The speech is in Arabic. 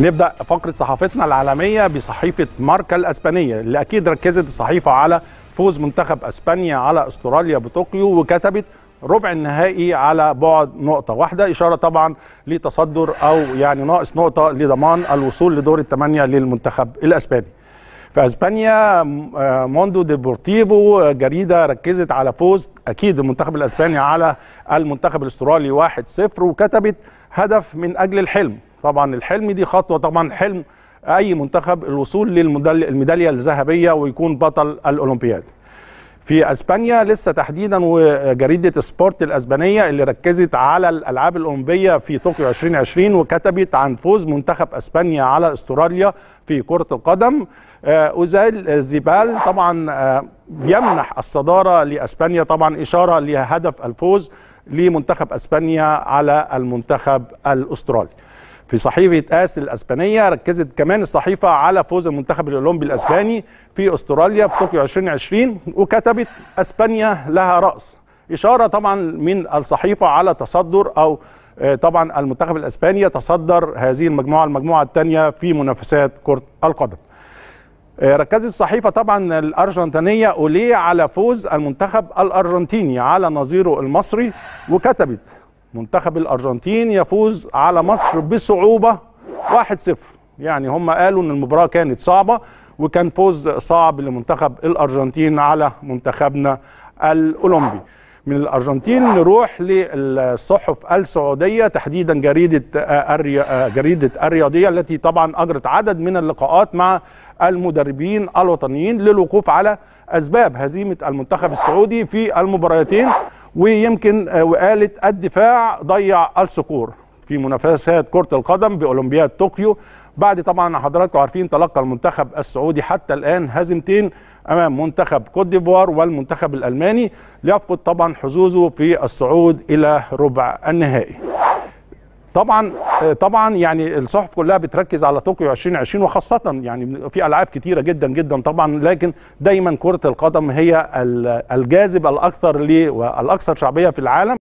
نبدا فقره صحافتنا العالميه بصحيفه ماركا الاسبانيه اللي اكيد ركزت الصحيفه على فوز منتخب اسبانيا على استراليا بطوكيو وكتبت ربع النهائي على بعد نقطه واحده اشاره طبعا لتصدر او يعني ناقص نقطه لضمان الوصول لدور الثمانيه للمنتخب الاسباني في اسبانيا آه، موندو ديبورتيفو آه، جريده ركزت على فوز اكيد المنتخب الاسباني على المنتخب الاسترالي 1-0 وكتبت هدف من اجل الحلم طبعا الحلم دي خطوه طبعا حلم اي منتخب الوصول للميداليه الذهبيه ويكون بطل الاولمبياد في اسبانيا لسه تحديدا وجريده سبورت الاسبانيه اللي ركزت على الالعاب الاولمبيه في طوكيو 2020 وكتبت عن فوز منتخب اسبانيا على استراليا في كره القدم آه، اوزيل زيبال طبعا آه، يمنح الصداره لاسبانيا طبعا اشاره لهدف الفوز لمنتخب اسبانيا على المنتخب الاسترالي في صحيفه اس الاسبانيه ركزت كمان الصحيفه على فوز المنتخب الاولمبي الاسباني في استراليا في طوكيو 2020 وكتبت اسبانيا لها راس اشاره طبعا من الصحيفه على تصدر او آه، طبعا المنتخب الاسباني يتصدر هذه المجموعه المجموعه الثانيه في منافسات كره القدم آه، ركزت الصحيفه طبعا الارجنتينيه اوليه على فوز المنتخب الارجنتيني على نظيره المصري وكتبت منتخب الارجنتين يفوز على مصر بصعوبه 1-0 يعني هم قالوا ان المباراه كانت صعبه وكان فوز صعب لمنتخب الارجنتين على منتخبنا الاولمبي من الارجنتين نروح للصحف السعوديه تحديدا جريده جريده الرياضيه التي طبعا اجرت عدد من اللقاءات مع المدربين الوطنيين للوقوف على اسباب هزيمه المنتخب السعودي في المباراتين ويمكن آه، وقالت الدفاع ضيع الصقور في منافسات كرة القدم بأولمبياد طوكيو بعد طبعا حضراتكم عارفين تلقى المنتخب السعودي حتى الآن هزيمتين أمام منتخب كوت ديفوار والمنتخب الألماني ليفقد طبعا حظوظه في الصعود إلى ربع النهائي طبعا آه، طبعا يعني الصحف كلها بتركز على طوكيو 2020 وخاصه يعني في العاب كتيره جدا جدا طبعا لكن دايما كره القدم هي الجاذب الاكثر والاكثر شعبيه في العالم